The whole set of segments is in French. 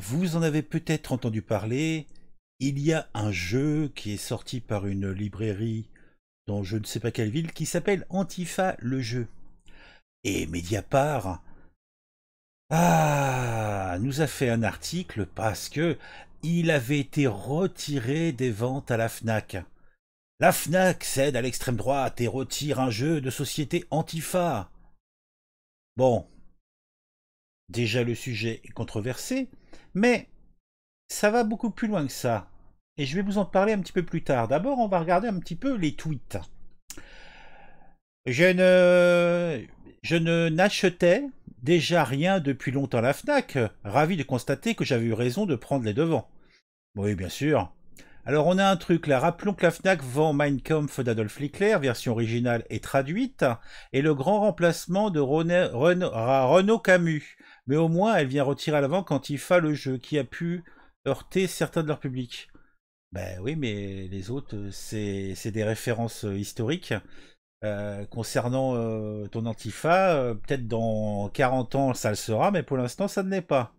Vous en avez peut-être entendu parler, il y a un jeu qui est sorti par une librairie dans je ne sais pas quelle ville qui s'appelle Antifa le jeu. Et Mediapart ah, nous a fait un article parce que il avait été retiré des ventes à la Fnac. La Fnac cède à l'extrême droite et retire un jeu de société Antifa. Bon, déjà le sujet est controversé, mais ça va beaucoup plus loin que ça. Et je vais vous en parler un petit peu plus tard. D'abord, on va regarder un petit peu les tweets. Je ne, je ne n'achetais déjà rien depuis longtemps la FNAC, ravi de constater que j'avais eu raison de prendre les devants. Oui, bien sûr. Alors on a un truc là, rappelons que la FNAC vend Mein Kampf d'Adolf Hitler, version originale et traduite, et le grand remplacement de René, Renaud Camus, mais au moins elle vient retirer à l'avant qu'Antifa, le jeu qui a pu heurter certains de leur public. Ben oui, mais les autres, c'est des références euh, historiques. Euh, concernant euh, ton Antifa, peut-être dans 40 ans ça le sera, mais pour l'instant ça ne l'est pas.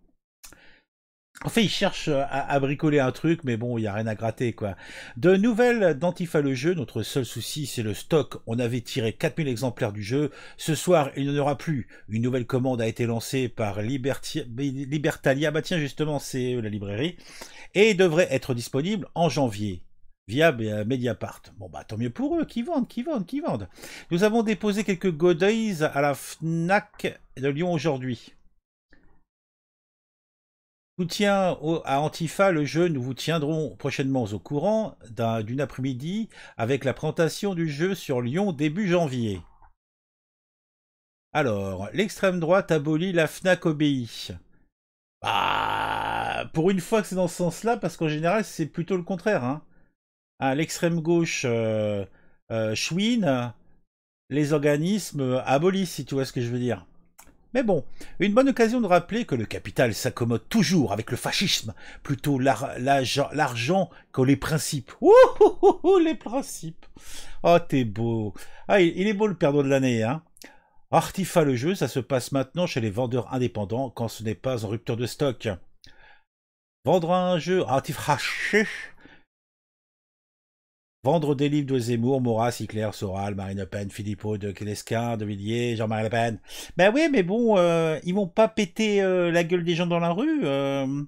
En fait, ils cherchent euh, à, bricoler un truc, mais bon, il n'y a rien à gratter, quoi. De nouvelles d'Antifa le jeu, notre seul souci, c'est le stock. On avait tiré 4000 exemplaires du jeu. Ce soir, il n'y en aura plus. Une nouvelle commande a été lancée par Libertalia, bah tiens, justement, c'est euh, la librairie, et devrait être disponible en janvier via bah, Mediapart. Bon bah tant mieux pour eux, qui vendent, qui vendent, qui vendent. Nous avons déposé quelques godeys à la FNAC de Lyon aujourd'hui soutien à Antifa, le jeu, nous vous tiendrons prochainement au courant d'une après-midi avec la présentation du jeu sur Lyon début janvier. Alors, l'extrême droite abolit la FNAC obéit. Bah, pour une fois que c'est dans ce sens-là, parce qu'en général, c'est plutôt le contraire. Hein. l'extrême gauche euh, euh, chouine, les organismes abolissent, si tu vois ce que je veux dire. Mais bon, une bonne occasion de rappeler que le capital s'accommode toujours avec le fascisme, plutôt l'argent que les principes. Ouh, les principes Oh, t'es beau Ah, il, est beau le perdant de l'année, hein Artifa le jeu, ça se passe maintenant chez les vendeurs indépendants quand ce n'est pas en rupture de stock. Vendre un jeu Artifa Vendre des livres de Zemmour, Maurras, Hitler, Soral, Marine Le Pen, Philippot, de Kélesquin, de Villiers, Jean-Marie Le Pen. Ben oui, mais bon, euh, ils vont pas péter euh, la gueule des gens dans la rue. Euh.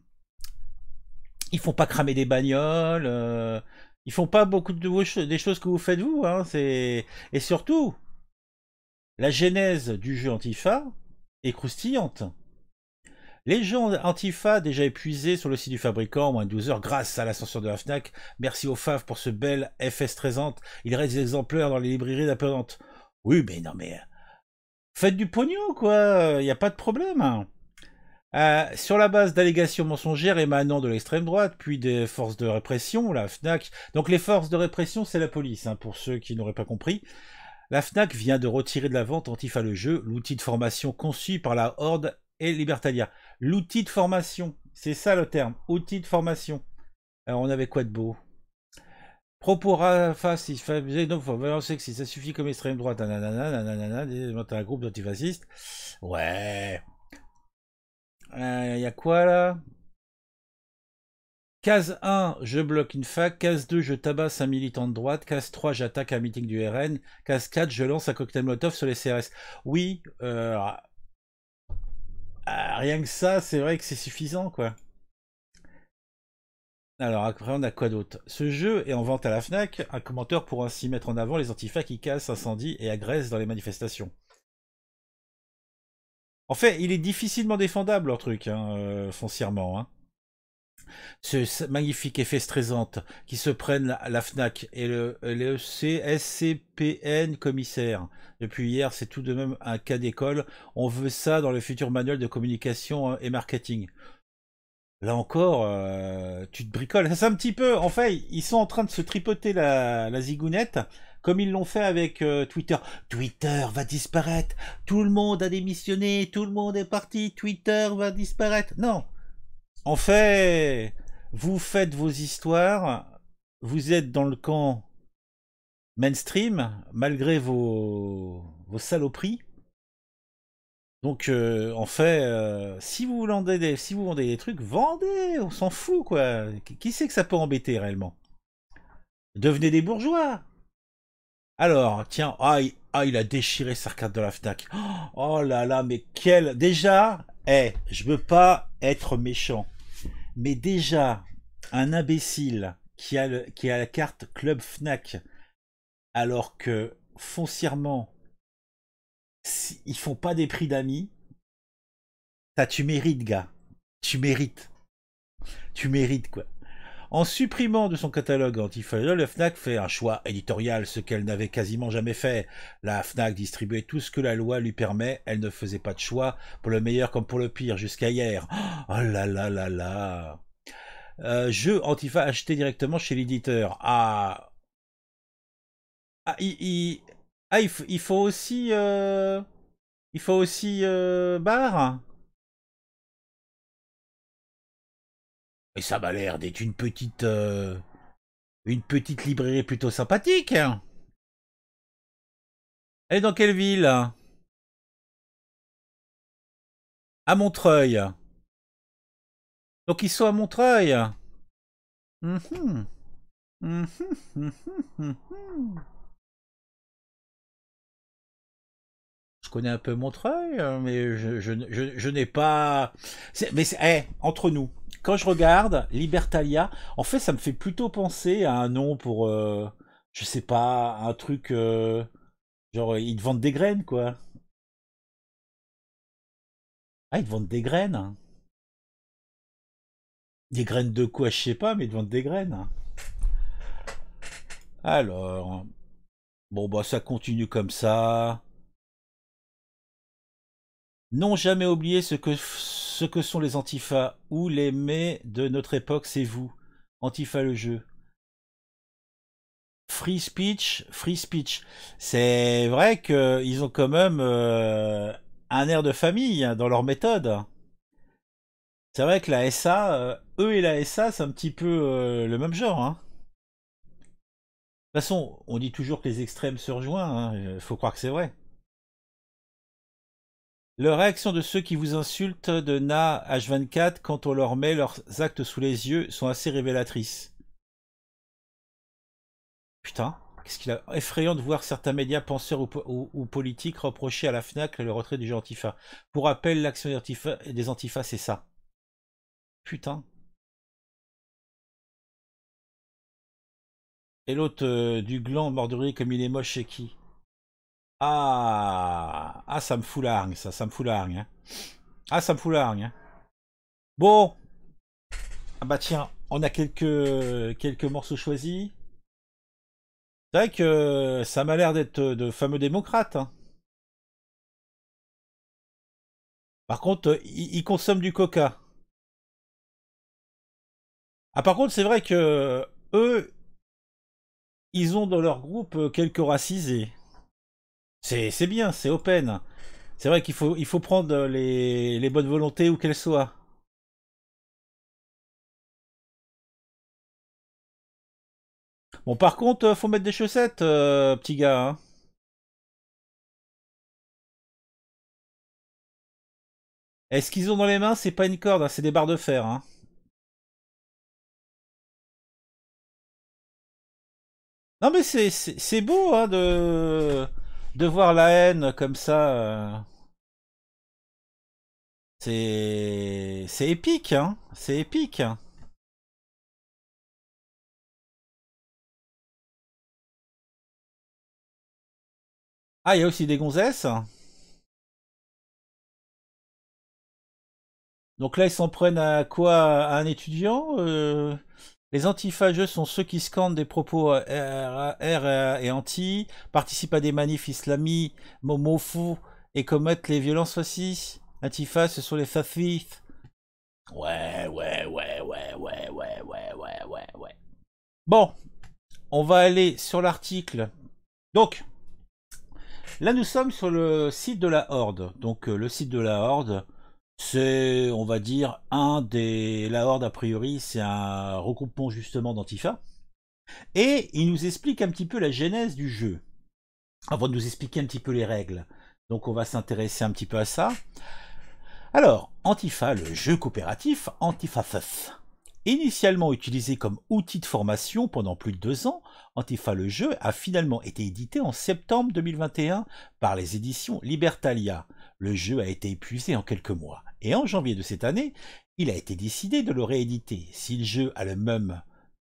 ils font pas cramer des bagnoles. ils font pas beaucoup de des choses que vous faites vous. Hein, et surtout, la genèse du jeu Antifa est croustillante. Les gens Antifa, déjà épuisés sur le site du fabricant, moins de 12 heures, grâce à l'ascenseur de la FNAC. Merci aux FAF pour ce bel FS 13 Il reste des exemplaires dans les librairies d'appelantes. Oui, mais non, mais... Euh, faites du pognon, quoi Il n'y a pas de problème hein. euh, sur la base d'allégations mensongères émanant de l'extrême droite, puis des forces de répression, la FNAC. Donc les forces de répression, c'est la police, hein, pour ceux qui n'auraient pas compris. La FNAC vient de retirer de la vente Antifa le jeu, l'outil de formation conçu par la Horde et Libertalia. L'outil de formation, c'est ça le terme, outil de formation. Alors on avait quoi de beau Propos Il non, sait que si ça suffit comme extrême droite, nanana, un groupe d'antifascistes. Ouais. Il euh, y a quoi là Case 1, je bloque une fac. Case 2, je tabasse un militant de droite. Case 3, j'attaque un meeting du RN. Case 4, je lance un cocktail Molotov sur les CRS. Oui, euh, ah, rien que ça, c'est vrai que c'est suffisant, quoi. Alors, après, on a quoi d'autre Ce jeu est en vente à la FNAC. Un commentaire pour ainsi mettre en avant les antifas qui cassent, incendient et agressent dans les manifestations. En fait, il est difficilement défendable, leur truc, hein, euh, foncièrement. Hein ce magnifique effet stressante qui se prennent la, FNAC et le, euh, le e CSCPN commissaire. Depuis hier, c'est tout de même un cas d'école. On veut ça dans le futur manuel de communication euh, et marketing. Là encore, euh, tu te bricoles. C'est un petit peu, en fait, ils sont en train de se tripoter la, zigounette, comme ils l'ont fait avec Twitter. Twitter va disparaître. Tout le monde a démissionné. Tout le monde est parti. Twitter va disparaître. Non, en fait, vous faites vos histoires, vous êtes dans le camp mainstream, malgré vos, vos saloperies. Donc, euh, en fait, euh, si, vous vendez des, si vous vendez des trucs, vendez, on s'en fout, quoi. Qui sait que ça peut embêter réellement Devenez des bourgeois Alors, tiens, ah, il, ah, il a déchiré sa carte de la FNAC. Oh là là, mais quel... Déjà, eh, je veux pas être méchant. Mais déjà, un imbécile qui a, qui a la carte Club Fnac, alors que foncièrement, ils font pas des prix d'amis, ça tu mérites, gars. Tu mérites. Tu mérites, quoi. En supprimant de son catalogue Antifa, la FNAC fait un choix éditorial, ce qu'elle n'avait quasiment jamais fait. La FNAC distribuait tout ce que la loi lui permet, elle ne faisait pas de choix, pour le meilleur comme pour le pire, jusqu'à hier. Oh là là là là euh, Antifa acheté directement chez l'éditeur. Ah, ah, ah il, faut aussi... Euh, il faut aussi... Euh, barre Et ça m'a l'air d'être une petite. Euh, une petite librairie plutôt sympathique. Hein. Elle est dans quelle ville hein À Montreuil. Donc ils sont à Montreuil. Je connais un peu Montreuil, hein, mais je, je, je, n'ai pas. Mais hey, eh, entre nous, quand je regarde Libertalia, en fait, ça me fait plutôt penser à un nom pour, euh, je sais pas, un truc euh, genre ils te vendent des graines quoi. Ah, ils te vendent des graines. Des graines de quoi, je sais pas, mais ils te vendent des graines. Alors, bon bah ça continue comme ça. Non jamais oublié ce que ce que sont les antifa ou les mets de notre époque, c'est vous. Antifa le jeu. Free speech, free speech. C'est vrai qu'ils ont quand même euh, un air de famille hein, dans leur méthode. C'est vrai que la SA, euh, eux et la SA, c'est un petit peu euh, le même genre. Hein. De façon, on dit toujours que les extrêmes se rejoignent, il hein. faut croire que c'est vrai. La réaction de ceux qui vous insultent de Na H24 quand on leur met leurs actes sous les yeux sont assez révélatrices. Putain, qu'est-ce qu'il a effrayant de voir certains médias, penseurs ou, politiques reprocher à la FNAC le retrait du jeu Antifa. Pour rappel, l'action des Antifa, c'est ça. Putain. Et l'autre euh, du gland mordurier comme il est moche chez qui ah, ah ça me fout l'argne, ça, ça me fout l'argne. Hein. Ah, ça me fout l'argne. Hein. Bon. Ah bah tiens, on a quelques, quelques morceaux choisis. C'est vrai que ça m'a l'air d'être de fameux démocrates. Hein. Par contre, ils consomment du coca. Ah, par contre, c'est vrai que eux, ils ont dans leur groupe quelques racisés. C'est bien, c'est open. C'est vrai qu'il faut, il faut prendre les, les bonnes volontés où qu'elles soient. Bon, par contre, euh, faut mettre des chaussettes, euh, petit gars. Hein. est ce qu'ils ont dans les mains, c'est pas une corde, hein, c'est des barres de fer. Hein. Non mais c'est beau hein, de de voir la haine comme ça, euh, c'est c'est épique, hein c'est épique. Ah, il y a aussi des gonzesses. Donc là, ils s'en prennent à quoi À un étudiant euh les antifageux sont ceux qui scandent des propos euh, R, et anti, participent à des manifs islamis, momofous et commettent les violences aussi. Antifas, ce sont les fascistes. ouais, ouais, ouais, ouais, ouais, ouais, ouais, ouais, ouais. Bon, on va aller sur l'article. Donc, là nous sommes sur le site de la Horde. Donc, euh, le site de la Horde, c'est, on va dire, un des. La Horde, a priori, c'est un regroupement justement d'Antifa. Et il nous explique un petit peu la genèse du jeu, avant de nous expliquer un petit peu les règles. Donc on va s'intéresser un petit peu à ça. Alors, Antifa, le jeu coopératif Antifa Initialement utilisé comme outil de formation pendant plus de deux ans, Antifa le jeu a finalement été édité en septembre 2021 par les éditions Libertalia. Le jeu a été épuisé en quelques mois et en janvier de cette année, il a été décidé de le rééditer. Si le jeu a le même,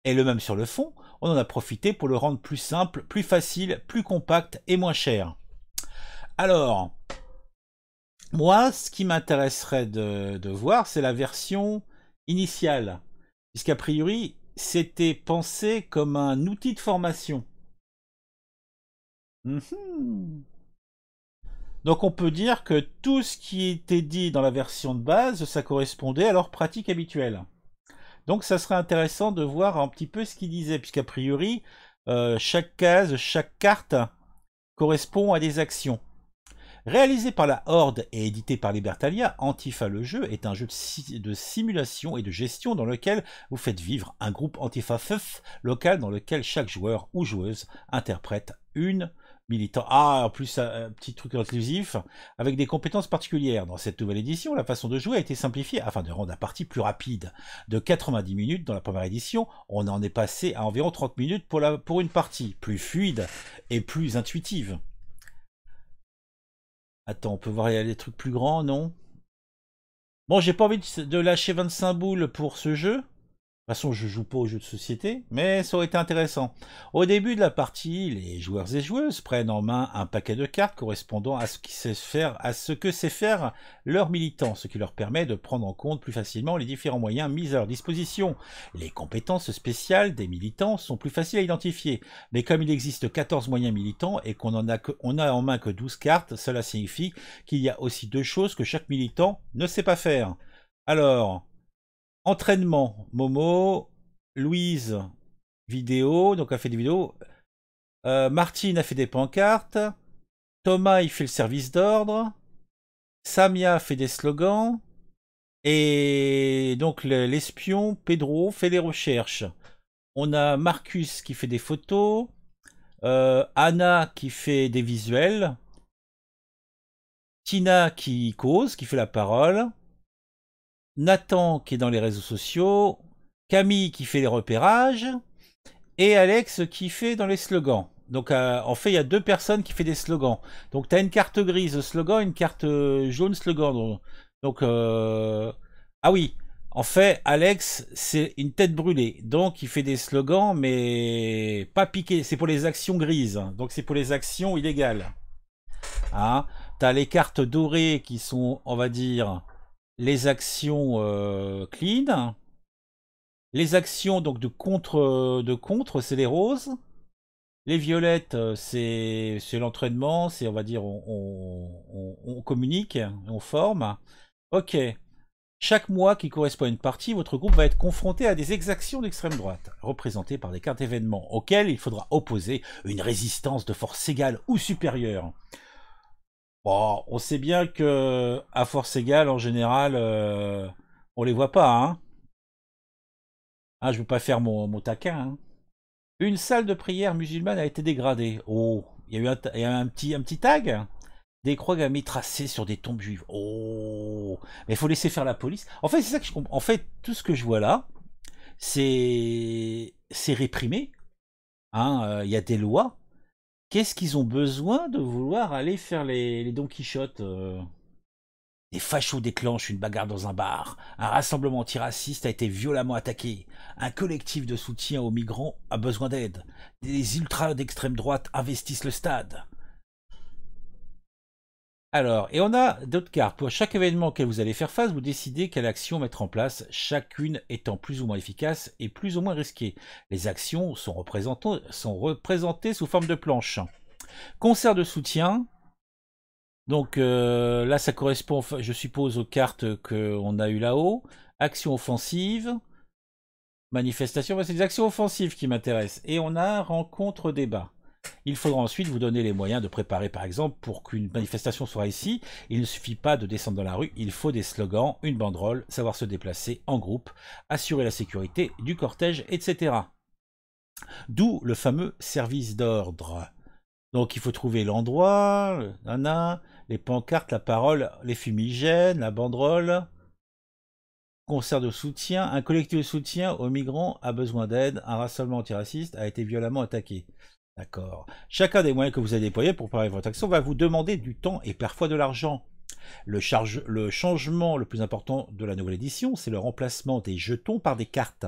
est le même sur le fond, on en a profité pour le rendre plus simple, plus facile, plus compact et moins cher. Alors, moi, ce qui m'intéresserait de, voir, c'est la version initiale, puisqu'a priori, c'était pensé comme un outil de formation. Hum, hum. Donc on peut dire que tout ce qui était dit dans la version de base, ça correspondait à leur pratique habituelle. Donc ça serait intéressant de voir un petit peu ce qu'ils disaient, puisqu'a priori, euh, chaque case, chaque carte correspond à des actions. Réalisé par la Horde et édité par Libertalia, Antifa le jeu est un jeu de, simulation et de gestion dans lequel vous faites vivre un groupe Antifa local dans lequel chaque joueur ou joueuse interprète une militant. Ah, en plus, un petit truc exclusif, avec des compétences particulières. Dans cette nouvelle édition, la façon de jouer a été simplifiée afin de rendre la partie plus rapide. De 90 minutes dans la première édition, on en est passé à environ 30 minutes pour, la, pour une partie, plus fluide et plus intuitive. Attends, on peut voir y des trucs plus grands, non Bon, j'ai pas envie de lâcher 25 boules pour ce jeu. De toute façon, je joue pas aux jeux de société, mais ça aurait été intéressant. Au début de la partie, les joueurs et joueuses prennent en main un paquet de cartes correspondant à ce, qui sait faire, à ce que sait faire leur militant, ce qui leur permet de prendre en compte plus facilement les différents moyens mis à leur disposition. Les compétences spéciales des militants sont plus faciles à identifier, mais comme il existe 14 moyens militants et qu'on en a, a en main que 12 cartes, cela signifie qu'il y a aussi deux choses que chaque militant ne sait pas faire. Alors, Entraînement, Momo. Louise, vidéo, donc a fait des vidéos. Euh, Martine a fait des pancartes. Thomas, il fait le service d'ordre. Samia fait des slogans. Et donc l'espion Pedro fait des recherches. On a Marcus qui fait des photos. Euh, Anna qui fait des visuels. Tina qui cause, qui fait la parole. Nathan qui est dans les réseaux sociaux, Camille qui fait les repérages et Alex qui fait dans les slogans. Donc euh, en fait, il y a deux personnes qui font des slogans. Donc tu as une carte grise slogan, une carte euh, jaune slogan. Donc euh, ah oui, en fait, Alex, c'est une tête brûlée. Donc il fait des slogans mais pas piqué, c'est pour les actions grises. Hein. Donc c'est pour les actions illégales. Hein. Tu as les cartes dorées qui sont, on va dire, les actions euh, clean. Les actions donc de contre, de contre c'est les roses. Les violettes, euh, c'est l'entraînement, c'est on va dire on, communique, on forme. Ok. Chaque mois qui correspond à une partie, votre groupe va être confronté à des exactions d'extrême droite, représentées par des cartes événements auxquelles il faudra opposer une résistance de force égale ou supérieure. Bon, on sait bien que à force égale, en général, euh, on les voit pas. Hein ah, je veux pas faire mon, mon taquin. Hein. Une salle de prière musulmane a été dégradée. Oh, il y a eu un, petit, un petit tag des croix gammées tracées sur des tombes juives. Oh Mais il faut laisser faire la police. En fait, c'est ça que je En fait, tout ce que je vois là, c'est c'est réprimé. Il hein, euh, il y a des lois qu'est-ce qu'ils ont besoin de vouloir aller faire les, Don Quichotte euh? Des fachos déclenchent une bagarre dans un bar. Un rassemblement antiraciste a été violemment attaqué. Un collectif de soutien aux migrants a besoin d'aide. Des ultras d'extrême droite investissent le stade. Alors, et on a d'autres cartes. Pour chaque événement auquel vous allez faire face, vous décidez quelle action mettre en place, chacune étant plus ou moins efficace et plus ou moins risquée. Les actions sont, représentées, sous forme de planches. Concert de soutien. Donc euh, là, ça correspond, je suppose, aux cartes qu'on a eues là-haut. Action offensive. Manifestation, c'est les actions offensives qui m'intéressent. Et on a rencontre-débat. Il faudra ensuite vous donner les moyens de préparer, par exemple, pour qu'une manifestation soit ici, il ne suffit pas de descendre dans la rue, il faut des slogans, une banderole, savoir se déplacer en groupe, assurer la sécurité du cortège, etc. D'où le fameux service d'ordre. Donc il faut trouver l'endroit, les pancartes, la parole, les fumigènes, la banderole, concert de soutien, un collectif de soutien aux migrants a besoin d'aide, un rassemblement antiraciste a été violemment attaqué. D'accord. Chacun des moyens que vous avez déployer pour préparer votre action va vous demander du temps et parfois de l'argent. Le, le changement le plus important de la nouvelle édition, c'est le remplacement des jetons par des cartes.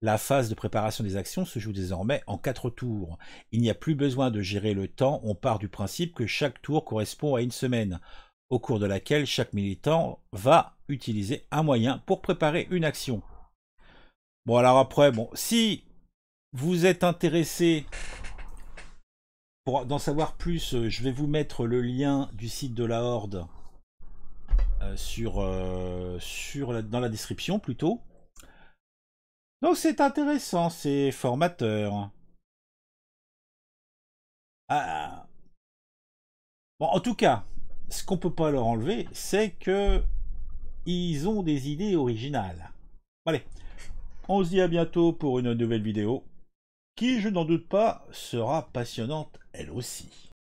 La phase de préparation des actions se joue désormais en quatre tours. Il n'y a plus besoin de gérer le temps, on part du principe que chaque tour correspond à une semaine, au cours de laquelle chaque militant va utiliser un moyen pour préparer une action. Bon alors après, bon, si vous êtes intéressé pour d'en savoir plus, euh, je vais vous mettre le lien du site de la Horde euh, sur, euh, dans la description plutôt. Donc c'est intéressant, ces formateurs. Ah. Bon, en tout cas, ce qu'on ne peut pas leur enlever, c'est que ils ont des idées originales. Allez, on se dit à bientôt pour une nouvelle vidéo qui, je n'en doute pas, sera passionnante elle aussi.